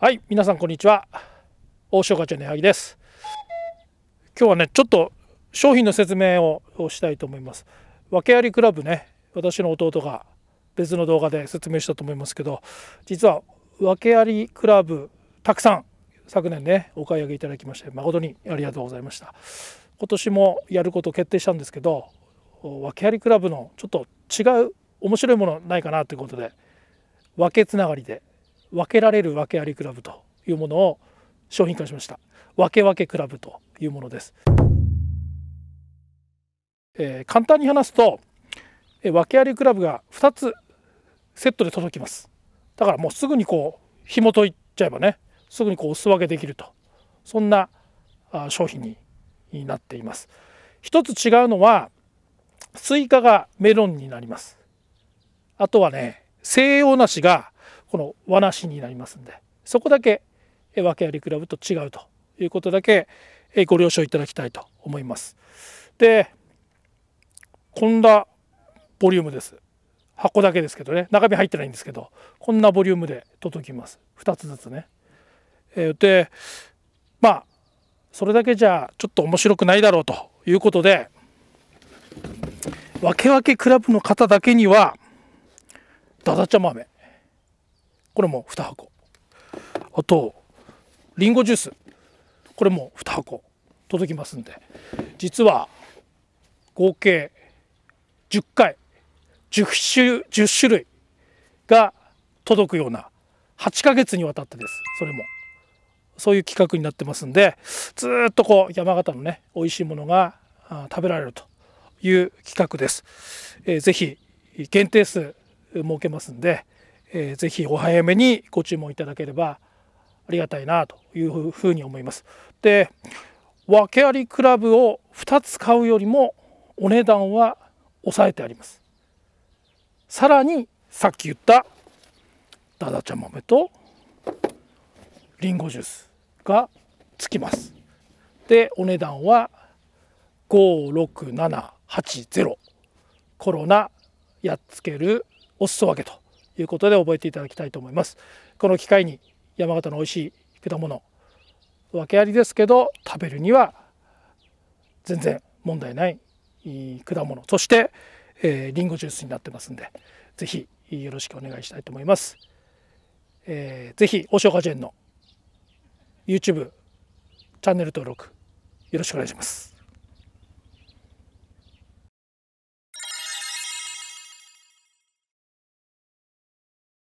はい皆さんこんにちは大塩ガチャの矢作です今日はねちょっと商品の説明をしたいと思います訳ありクラブね私の弟が別の動画で説明したと思いますけど実は訳ありクラブたくさん昨年ねお買い上げいただきまして誠にありがとうございました今年もやること決定したんですけど訳ありクラブのちょっと違う面白いものないかなということで訳つながりで分けられる訳ありクラブというものを商品化しました分け分けクラブというものです、えー、簡単に話すと、分け訳ありクラブが2つセットで届きますだからもうすぐにこう紐解いちゃえばねすぐにこうお裾分けできるとそんな商品になっています一つ違うのはスイカがメロンになりますあとはね西洋梨がこの罠師になりますんでそこだけ訳ありクラブと違うということだけご了承いただきたいと思います。でこんなボリュームです。箱だけですけどね中身入ってないんですけどこんなボリュームで届きます2つずつね。えでまあそれだけじゃちょっと面白くないだろうということでわけわけクラブの方だけにはだだちゃ豆これも2箱あとりんごジュースこれも2箱届きますんで実は合計10回10種 ,10 種類が届くような8ヶ月にわたってですそれもそういう企画になってますんでずっとこう山形のね美味しいものが食べられるという企画です。えー、ぜひ限定数設けますんで、えー、ぜひお早めにご注文いただければありがたいなというふうに思います。で訳ありクラブを2つ買うよりもお値段は抑えてあります。さらにさっき言ったダダちゃん豆とリンゴジュースがつきます。でお値段は56780コロナやっつけるお裾分けということで覚えていただきたいと思います。この機会に山形の美味しい果物訳ありですけど食べるには全然問題ない果物そして、えー、リンゴジュースになってますんで是非よろしくお願いしたいと思います。えー、ぜひ大塩果樹園の YouTube チャンネル登録よろしくお願いします。